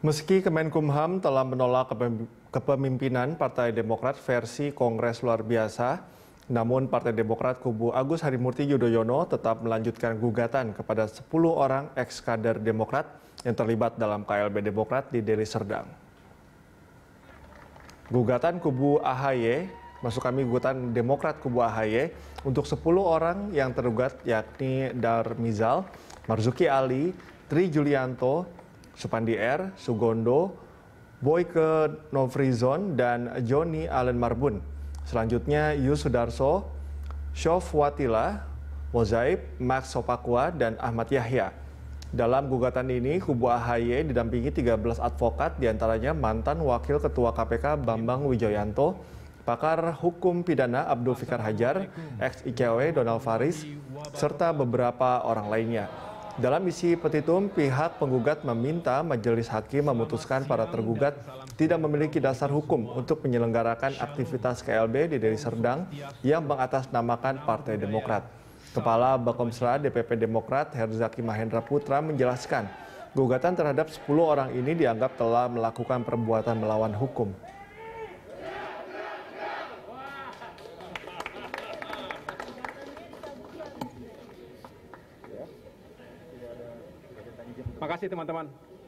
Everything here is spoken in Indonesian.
Meski Kemenkumham telah menolak kepemimpinan Partai Demokrat versi Kongres Luar Biasa, namun Partai Demokrat kubu Agus Harimurti Yudhoyono tetap melanjutkan gugatan kepada 10 orang ex-kader Demokrat yang terlibat dalam KLB Demokrat di Deli Serdang. Gugatan kubu AHY, masuk kami gugatan Demokrat kubu AHY untuk 10 orang yang tergugat yakni Dar Mizal, Marzuki Ali, Tri Julianto, Supandi R, Sugondo, Boyke Novrizon, dan Joni Allen Marbun. Selanjutnya Yus Sudarso, Shof Watila, Mozaib, Max Sopakwa, dan Ahmad Yahya. Dalam gugatan ini, kubu AHY didampingi 13 advokat, diantaranya mantan Wakil Ketua KPK Bambang Wijoyanto, pakar hukum pidana Abdul Fikar Hajar, ex-ICW Donald Faris, serta beberapa orang lainnya. Dalam isi petitum, pihak penggugat meminta majelis hakim memutuskan para tergugat tidak memiliki dasar hukum untuk menyelenggarakan aktivitas KLB di Deli Serdang yang mengatasnamakan Partai Demokrat. Kepala Bakomsra DPP Demokrat Herzaki Mahendra Putra menjelaskan, gugatan terhadap 10 orang ini dianggap telah melakukan perbuatan melawan hukum. Terima kasih teman-teman.